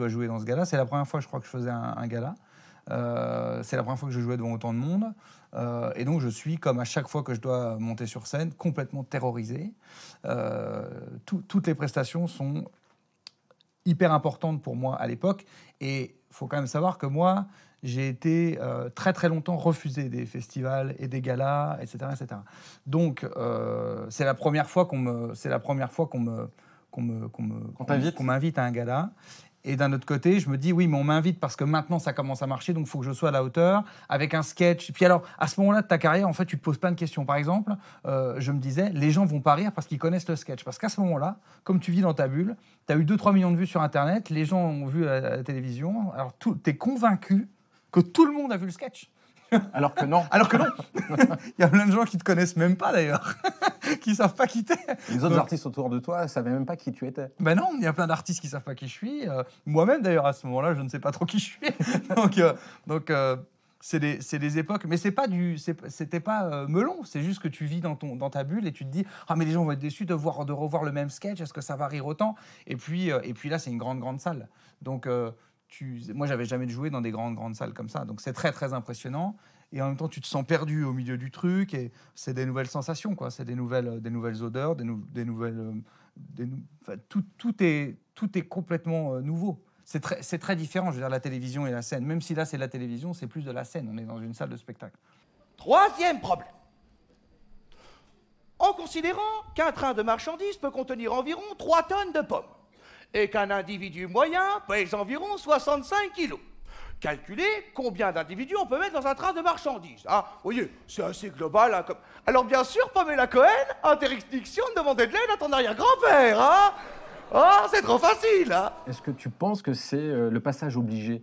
dois jouer dans ce gala. C'est la première fois, je crois, que je faisais un, gala. Euh, c'est la première fois que je jouais devant autant de monde. Euh, et donc, je suis, comme à chaque fois que je dois monter sur scène, complètement terrorisé. Euh, toutes les prestations sont hyper importantes pour moi à l'époque. Et il faut quand même savoir que moi, j'ai été très très longtemps refusé des festivals et des galas, etc. etc. Donc, c'est la première fois qu'on me... C'est la première fois qu'on me qu'on m'invite qu'on m'invite à un gala. Et d'un autre côté, je me dis, oui, mais on m'invite parce que maintenant ça commence à marcher, donc il faut que je sois à la hauteur, avec un sketch. Puis alors, à ce moment-là de ta carrière, en fait, tu te poses pas de questions. Par exemple, euh, je me disais, les gens vont pas rire parce qu'ils connaissent le sketch. Parce qu'à ce moment-là, comme tu vis dans ta bulle, tu as eu 2-3 millions de vues sur Internet, les gens ont vu à la, télévision, alors tu es convaincu que tout le monde a vu le sketch. Alors que non. Alors que non. Il y a plein de gens qui te connaissent même pas d'ailleurs, qui savent pas qui t'es. Les autres artistes autour de toi savaient même pas qui tu étais. Ben non, il y a plein d'artistes qui savent pas qui je suis. Euh, moi-même d'ailleurs à ce moment-là, je ne sais pas trop qui je suis. donc euh, donc euh, c'est des, des, époques, mais c'est pas du, c'était pas melon. C'est juste que tu vis dans ton, dans ta bulle et tu te dis ah mais les gens vont être déçus de voir, de revoir le même sketch. Est-ce que ça va rire autant Et puis et puis là c'est une grande grande salle. Donc tu... moi, j'avais jamais joué dans des grandes, grandes salles comme ça. Donc, c'est très, très impressionnant. Et en même temps, tu te sens perdu au milieu du truc. Et c'est des nouvelles sensations, quoi. C'est des nouvelles, euh, des nouvelles odeurs, des, des nouvelles. Euh, tout, tout, est, tout est complètement euh, nouveau. C'est très, très différent, je veux dire, la télévision et la scène. Même si là, c'est la télévision, c'est plus de la scène. On est dans une salle de spectacle. Troisième problème. En considérant qu'un train de marchandises peut contenir environ 3 tonnes de pommes et qu'un individu moyen pèse environ 65 kilos. Calculez combien d'individus on peut mettre dans un train de marchandises. Ah, Vous voyez, c'est assez global. Hein, Alors bien sûr, Pamela Cohen, interdiction de demander de l'aide à ton arrière-grand-père. Hein? Oh, c'est trop facile. Est-ce que tu penses que c'est euh, le passage obligé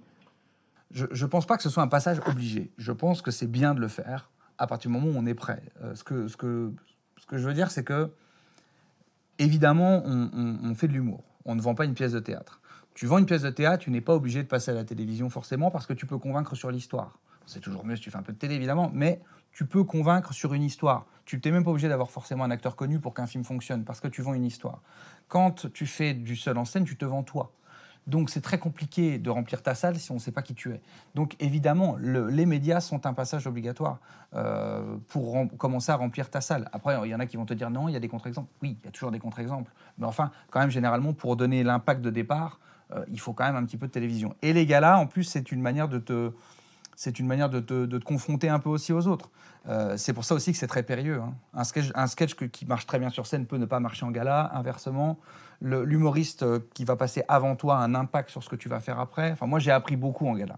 je, ne pense pas que ce soit un passage obligé. Je pense que c'est bien de le faire à partir du moment où on est prêt. Euh, ce, que, je veux dire, c'est que, évidemment, on fait de l'humour on ne vend pas une pièce de théâtre. Tu vends une pièce de théâtre, tu n'es pas obligé de passer à la télévision forcément parce que tu peux convaincre sur l'histoire. C'est toujours mieux si tu fais un peu de télé évidemment, mais tu peux convaincre sur une histoire. Tu t'es même pas obligé d'avoir forcément un acteur connu pour qu'un film fonctionne parce que tu vends une histoire. Quand tu fais du seul en scène, tu te vends toi. Donc c'est très compliqué de remplir ta salle si on ne sait pas qui tu es. Donc évidemment, les médias sont un passage obligatoire euh, pour commencer à remplir ta salle. Après, il y en a qui vont te dire non, il y a des contre-exemples. Oui, il y a toujours des contre-exemples. Mais enfin, quand même, généralement, pour donner l'impact de départ, euh, il faut quand même un petit peu de télévision. Et les galas, en plus, c'est une manière de te c'est une manière de te, confronter un peu aussi aux autres. Euh, c'est pour ça aussi que c'est très périlleux. Hein. Un sketch, qui marche très bien sur scène peut ne pas marcher en gala, inversement. L'humoriste euh, qui va passer avant toi a un impact sur ce que tu vas faire après. Enfin, moi, j'ai appris beaucoup en gala.